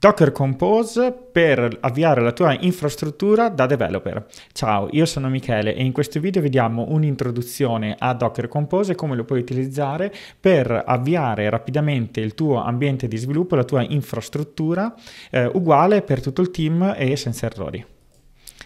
Docker Compose per avviare la tua infrastruttura da developer. Ciao, io sono Michele e in questo video vediamo un'introduzione a Docker Compose e come lo puoi utilizzare per avviare rapidamente il tuo ambiente di sviluppo, la tua infrastruttura, eh, uguale per tutto il team e senza errori.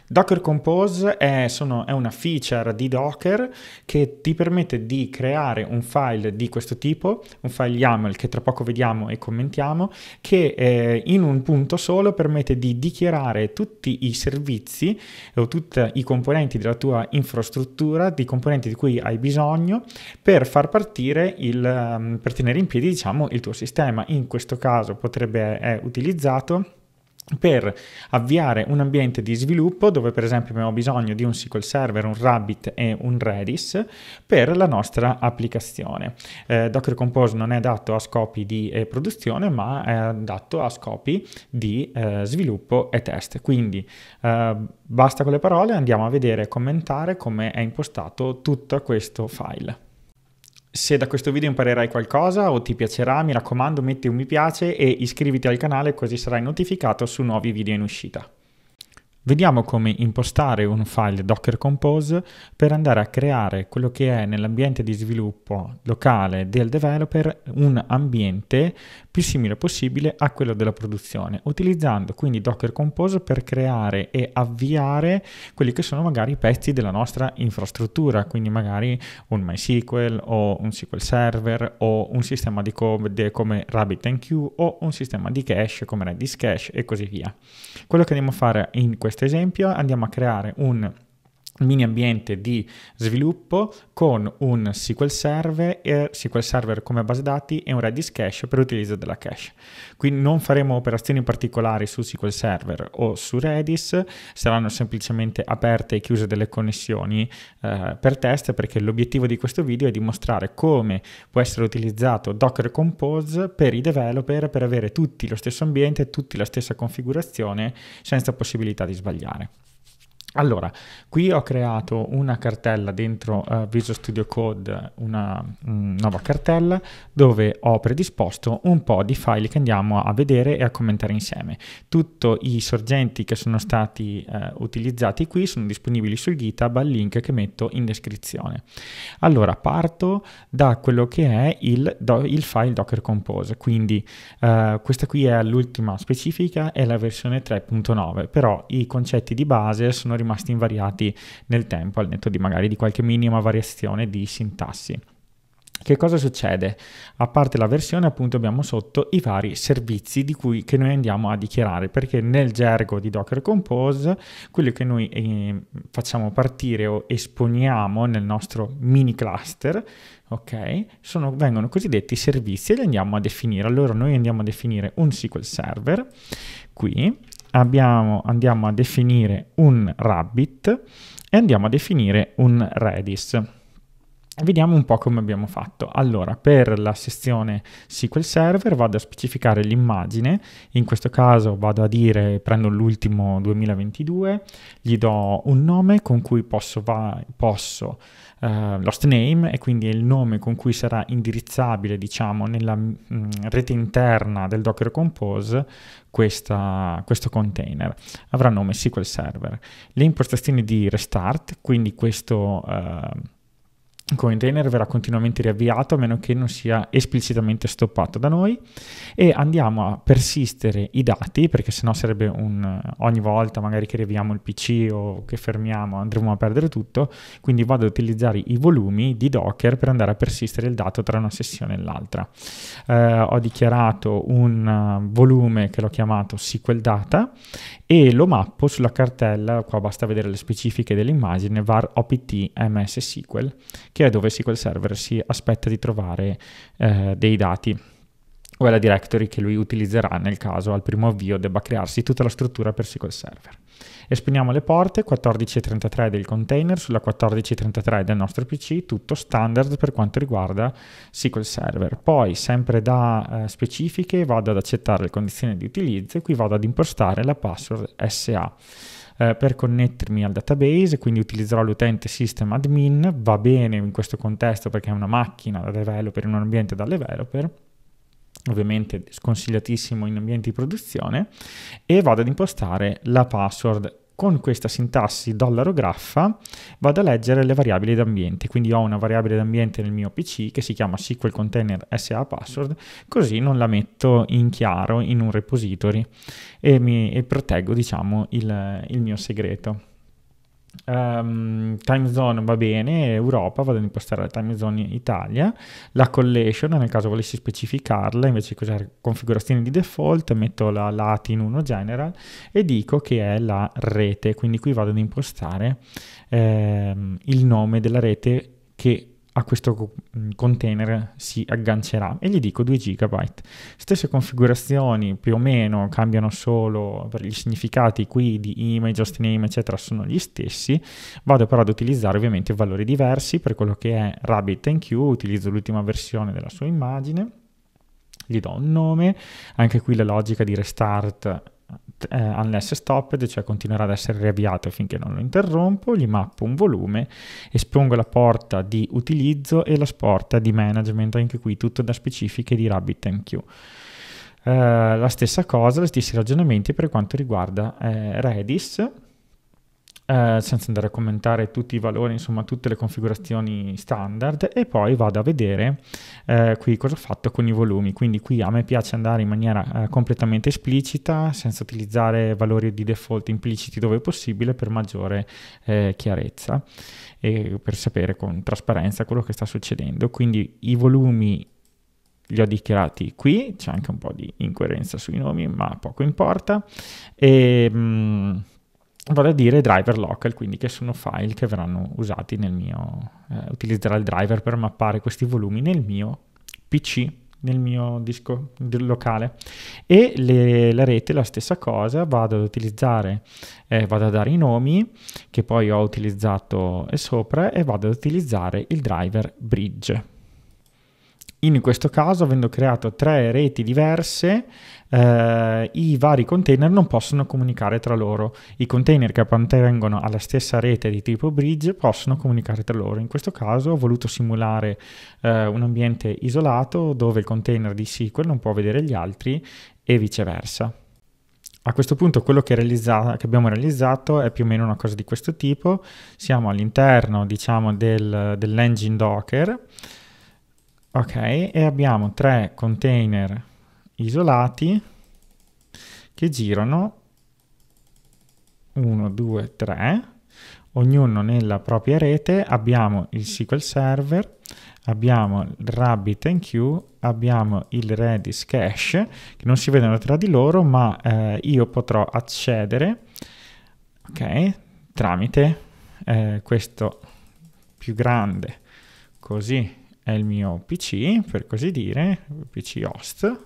Docker Compose è, sono, è, una feature di Docker che ti permette di creare un file di questo tipo, un file YAML che tra poco vediamo e commentiamo, che eh, in un punto solo permette di dichiarare tutti i servizi o tutti i componenti della tua infrastruttura, di componenti di cui hai bisogno per far partire il, ehm, per tenere in piedi diciamo il tuo sistema. In questo caso potrebbe essere eh, utilizzato per avviare un ambiente di sviluppo dove per esempio abbiamo bisogno di un SQL Server, un Rabbit e un Redis per la nostra applicazione. Eh, Docker Compose non è adatto a scopi di eh, produzione ma è adatto a scopi di eh, sviluppo e test. Quindi eh, basta con le parole, andiamo a vedere e commentare come è impostato tutto questo file. Se da questo video imparerai qualcosa o ti piacerà, mi raccomando metti un mi piace e iscriviti al canale così sarai notificato su nuovi video in uscita. Vediamo come impostare un file Docker Compose per andare a creare quello che è nell'ambiente di sviluppo locale del developer un ambiente più simile possibile a quella della produzione, utilizzando quindi Docker Compose per creare e avviare quelli che sono magari i pezzi della nostra infrastruttura, quindi magari un MySQL o un SQL Server o un sistema di code come RabbitMQ o un sistema di cache come Redis Cache e così via. Quello che andiamo a fare in questo esempio, andiamo a creare un mini ambiente di sviluppo con un SQL Server, eh, SQL Server come base dati e un Redis Cache per l'utilizzo della cache. Qui non faremo operazioni particolari su SQL Server o su Redis, saranno semplicemente aperte e chiuse delle connessioni eh, per test perché l'obiettivo di questo video è dimostrare come può essere utilizzato Docker Compose per i developer per avere tutti lo stesso ambiente, tutti la stessa configurazione senza possibilità di sbagliare. Allora, qui ho creato una cartella dentro uh, Visual Studio Code, una mh, mm, nuova cartella, dove ho predisposto un po' di file che andiamo a vedere e a commentare insieme. Tutti i sorgenti che sono stati uh, utilizzati qui sono disponibili sul GitHub al link che metto in descrizione. Allora, parto da quello che è il, do, il file Docker Compose, quindi uh, questa qui è l'ultima specifica, è la versione 3.9, però i concetti di base sono rimasti rimasti invariati nel tempo, al netto di magari di qualche minima variazione di sintassi. Che cosa succede? A parte la versione, appunto, abbiamo sotto i vari servizi di cui che noi andiamo a dichiarare, perché nel gergo di Docker Compose, quello che noi eh, facciamo partire o esponiamo nel nostro mini cluster, ok, sono, vengono cosiddetti servizi e li andiamo a definire. Allora noi andiamo a definire un SQL Server qui abbiamo, andiamo a definire un rabbit e andiamo a definire un redis. Vediamo un po' come abbiamo fatto. Allora, per la sezione SQL Server vado a specificare l'immagine, in questo caso vado a dire, prendo l'ultimo 2022, gli do un nome con cui posso, va, posso eh, l'host name e quindi il nome con cui sarà indirizzabile, diciamo, nella mh, mm, rete interna del Docker Compose questa, questo container. Avrà nome SQL Server. Le impostazioni di restart, quindi questo... Eh, container verrà continuamente riavviato a meno che non sia esplicitamente stoppato da noi e andiamo a persistere i dati perché sennò sarebbe un ogni volta magari che riavviamo il PC o che fermiamo andremo a perdere tutto, quindi vado ad utilizzare i volumi di Docker per andare a persistere il dato tra una sessione e l'altra. Eh, ho dichiarato un eh, volume che l'ho chiamato SQL data e lo mappo sulla cartella, qua basta vedere le specifiche dell'immagine var opt ms SQL che è dove SQL Server si aspetta di trovare eh, dei dati o è la directory che lui utilizzerà nel caso al primo avvio debba crearsi tutta la struttura per SQL Server. Esponiamo le porte 14.33 del container sulla 14.33 del nostro PC, tutto standard per quanto riguarda SQL Server. Poi sempre da eh, specifiche vado ad accettare le condizioni di utilizzo e qui vado ad impostare la password SA eh, per connettermi al database, quindi utilizzerò l'utente system admin, va bene in questo contesto perché è una macchina da developer in un ambiente da developer, ovviamente sconsigliatissimo in ambienti di produzione, e vado ad impostare la password con questa sintassi dollaro graffa vado a leggere le variabili d'ambiente, quindi ho una variabile d'ambiente nel mio PC che si chiama SQL container SA password, così non la metto in chiaro in un repository e, mi, e proteggo diciamo, il, il mio segreto. Um, time zone va bene, Europa, vado ad impostare la time zone Italia, la collation nel caso volessi specificarla, invece di usare configurazioni di default metto la Latin 1 General e dico che è la rete, quindi qui vado ad impostare ehm, il nome della rete che a questo mm, container si aggancerà e gli dico 2 GB. Stesse configurazioni più o meno, cambiano solo per gli significati qui di image, host name, eccetera, sono gli stessi. Vado però ad utilizzare ovviamente valori diversi per quello che è RabbitMQ, utilizzo l'ultima versione della sua immagine gli do un nome, anche qui la logica di restart st- eh, unless stopped, cioè continuerà ad essere riavviato finché non lo interrompo, gli mappo un volume, espongo la porta di utilizzo e la porta di management, anche qui tutto da specifiche di RabbitMQ. Eh, la stessa cosa, gli stessi ragionamenti per quanto riguarda eh, Redis, eh, senza andare a commentare tutti i valori, insomma tutte le configurazioni standard e poi vado a vedere eh, qui cosa ho fatto con i volumi, quindi qui a me piace andare in maniera eh, completamente esplicita senza utilizzare valori di default impliciti dove possibile per maggiore eh, chiarezza e per sapere con trasparenza quello che sta succedendo, quindi i volumi li ho dichiarati qui, c'è anche un po' di incoerenza sui nomi ma poco importa e... Ehm, Mh, vale a dire driver local, quindi che sono file che verranno usati nel mio, eh, utilizzerà il driver per mappare questi volumi nel mio PC, nel mio disco locale. E le, la rete, la stessa cosa, vado ad utilizzare, eh, vado a dare i nomi che poi ho utilizzato sopra e vado ad utilizzare il driver bridge. In questo caso, avendo creato tre reti diverse, eh, i vari container non possono comunicare tra loro. I container che appartengono alla stessa rete di tipo bridge possono comunicare tra loro. In questo caso ho voluto simulare eh, un ambiente isolato dove il container di SQL non può vedere gli altri e viceversa. A questo punto quello che, che, abbiamo realizzato è più o meno una cosa di questo tipo. Siamo all'interno diciamo, del, dell'engine Docker Ok, e abbiamo tre container isolati che girano 1, 2, 3, ognuno nella propria rete, abbiamo il SQL Server, abbiamo il RabbitMQ, abbiamo il Redis Cache, che non si vedono tra di loro, ma eh, io potrò accedere okay, tramite eh, questo più grande, così è il mio PC, per così dire, PC host,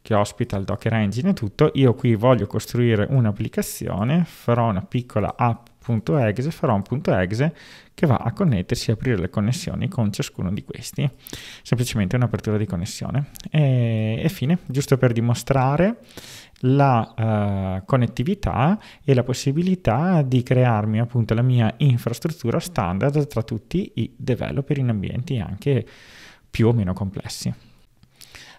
che ospita il Docker Engine e tutto. Io qui voglio costruire un'applicazione, farò una piccola app .exe farò un punto .exe che va a connettersi e aprire le connessioni con ciascuno di questi. Semplicemente un'apertura di connessione. E, e, fine, giusto per dimostrare la uh, connettività e la possibilità di crearmi appunto la mia infrastruttura standard tra tutti i developer in ambienti anche più o meno complessi.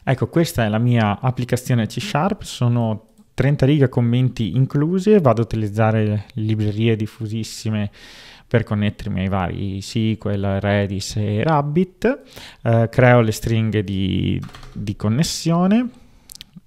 Ecco, questa è la mia applicazione C Sharp, sono 30 righe commenti incluse, vado a utilizzare librerie diffusissime per connettermi ai vari SQL, Redis e Rabbit, eh, creo le stringhe di, di connessione,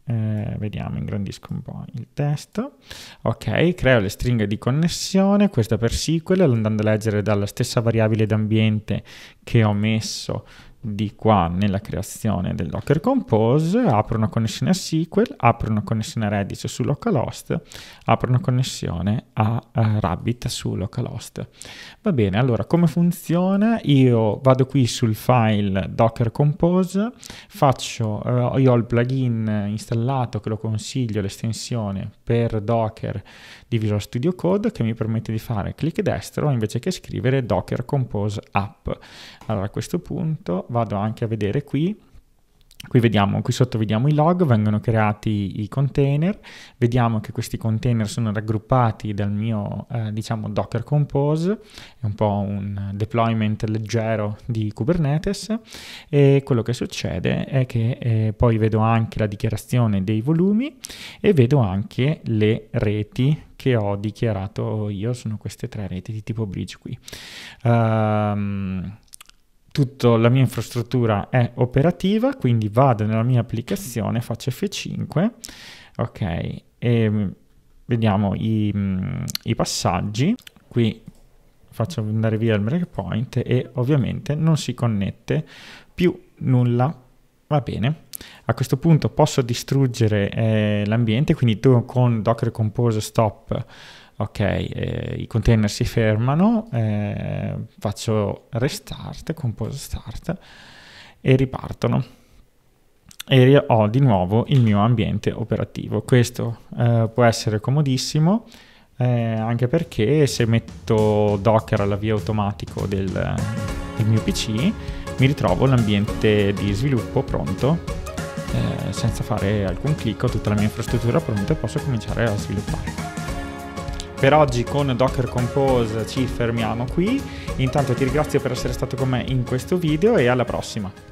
eh, vediamo, ingrandisco un po' il testo, ok, creo le stringhe di connessione, questa per SQL, andando a leggere dalla stessa variabile d'ambiente che ho messo di qua nella creazione del Docker Compose, apro una connessione a SQL, apro una connessione a Redis su localhost, apro una connessione a uh, Rabbit su localhost. Va bene, allora come funziona? Io vado qui sul file Docker Compose, faccio, uh, io ho il plugin installato che lo consiglio, l'estensione per Docker di Visual Studio Code che mi permette di fare clic destro invece che scrivere Docker Compose App. Allora a questo punto vado anche a vedere qui. Qui, vediamo, qui sotto vediamo i log, vengono creati i container, vediamo che questi container sono raggruppati dal mio eh, diciamo Docker Compose, è un po' un deployment leggero di Kubernetes e quello che succede è che eh, poi vedo anche la dichiarazione dei volumi e vedo anche le reti che ho dichiarato io, sono queste tre reti di tipo bridge qui. Um, tutta la mia infrastruttura è operativa, quindi vado nella mia applicazione, faccio F5, ok, e mm, vediamo i, mm, i passaggi, qui faccio andare via il breakpoint e ovviamente non si connette più nulla, va bene. A questo punto posso distruggere eh, l'ambiente, quindi tu con Docker Compose Stop ok, eh, i container si fermano, eh, faccio restart, compose start e ripartono. E ho di nuovo il mio ambiente operativo. Questo eh, può essere comodissimo eh, anche perché se metto Docker all'avvio automatico del, del, mio PC mi ritrovo l'ambiente di sviluppo pronto eh, senza fare alcun clic, ho tutta la mia infrastruttura pronta e posso cominciare a sviluppare. Per oggi con Docker Compose ci fermiamo qui, intanto ti ringrazio per essere stato con me in questo video e alla prossima!